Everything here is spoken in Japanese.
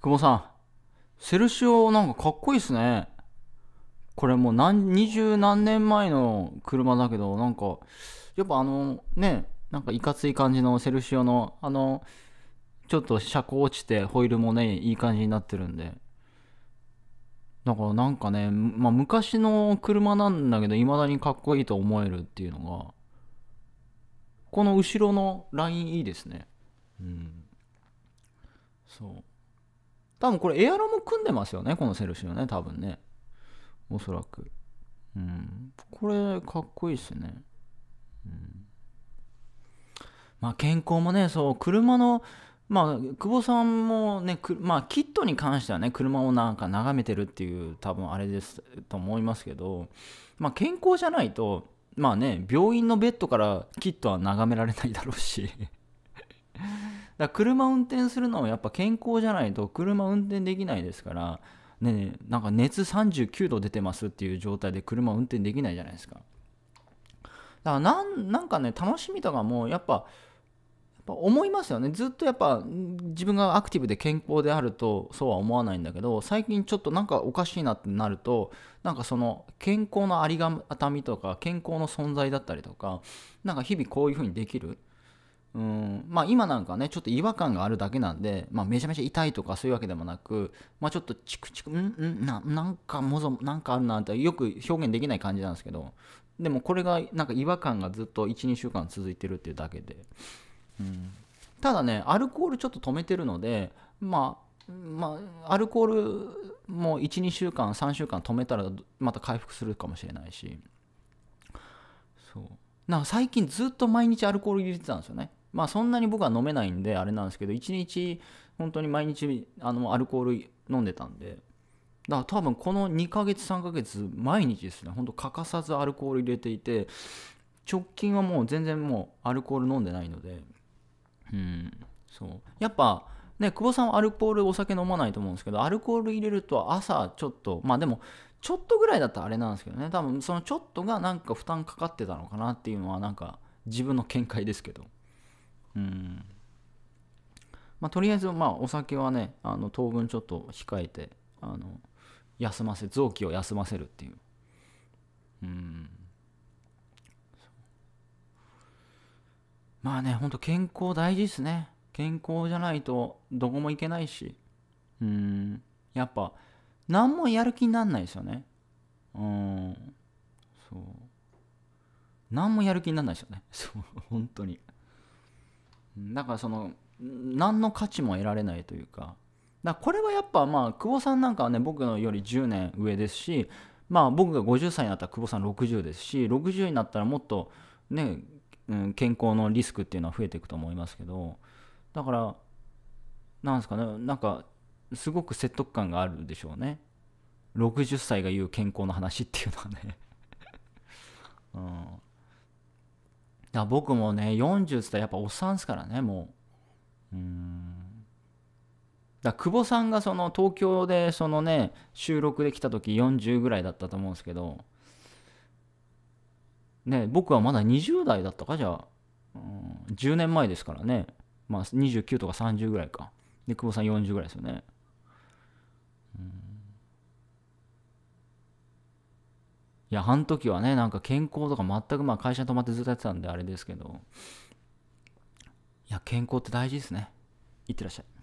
久保さん、セルシオなんかかっこいいっすね。これもう何、二十何年前の車だけど、なんか、やっぱあの、ね、なんかいかつい感じのセルシオの、あの、ちょっと車高落ちてホイールもね、いい感じになってるんで。だからなんかね、まあ、昔の車なんだけど、いまだにかっこいいと思えるっていうのが、この後ろのラインいいですね。うん。そう。多分これエアロも組んでますよね、このセルシオね、多分ね。おそらく。うん。これ、かっこいいっすね。うん。まあ、健康もね、そう、車の、まあ、久保さんもね、まあ、キットに関してはね、車をなんか眺めてるっていう、多分あれですと思いますけど、まあ、健康じゃないと、まあね、病院のベッドからキットは眺められないだろうしだ車運転するのはやっぱ健康じゃないと車運転できないですから、ね、なんか熱39度出てますっていう状態で車運転できないじゃないですか。だからなんなんかね、楽しみとかもやっぱ、思いますよねずっとやっぱ自分がアクティブで健康であるとそうは思わないんだけど最近ちょっとなんかおかしいなってなるとなんかその健康のありがたみとか健康の存在だったりとかなんか日々こういうふうにできるうんまあ、今なんかねちょっと違和感があるだけなんで、まあ、めちゃめちゃ痛いとかそういうわけでもなく、まあ、ちょっとチクチクんんななんかもぞなんかあるなってよく表現できない感じなんですけどでもこれがなんか違和感がずっと12週間続いてるっていうだけで、うん、ただねアルコールちょっと止めてるのでまあまあアルコールも12週間3週間止めたらまた回復するかもしれないしそうな最近ずっと毎日アルコール入れてたんですよねまあそんなに僕は飲めないんであれなんですけど1日本当に毎日あのアルコール飲んでたんでだから多分この2ヶ月3ヶ月毎日ですねほんと欠かさずアルコール入れていて直近はもう全然もうアルコール飲んでないのでうんそうやっぱね久保さんはアルコールお酒飲まないと思うんですけどアルコール入れると朝ちょっとまあでもちょっとぐらいだったらあれなんですけどね多分そのちょっとがなんか負担かかってたのかなっていうのはなんか自分の見解ですけどまあ、とりあえず、まあ、お酒はねあの当分ちょっと控えてあの休ませ臓器を休ませるっていううんまあねほんと健康大事ですね健康じゃないとどこも行けないしうんやっぱ何もやる気になんないですよねうんそう何もやる気になんないですよね そう本当にだからその何の価値も得られないというかだこれはやっぱまあ久保さんなんかはね僕のより10年上ですしまあ僕が50歳になったら久保さん60ですし60になったらもっとね、うん、健康のリスクっていうのは増えていくと思いますけどだからなんですかねなんかすごく説得感があるでしょうね60歳が言う健康の話っていうのはねだ僕もね40っつったらやっぱおっさんですからねもううんだ久保さんがその東京でそのね収録できた時40ぐらいだったと思うんですけどね僕はまだ20代だったかじゃあ、うん、10年前ですからねまあ29とか30ぐらいかで久保さん40ぐらいですよねいや、あの時はね、なんか健康とか全くまあ会社泊まってずっとやってたんであれですけど、いや、健康って大事ですね。いってらっしゃい。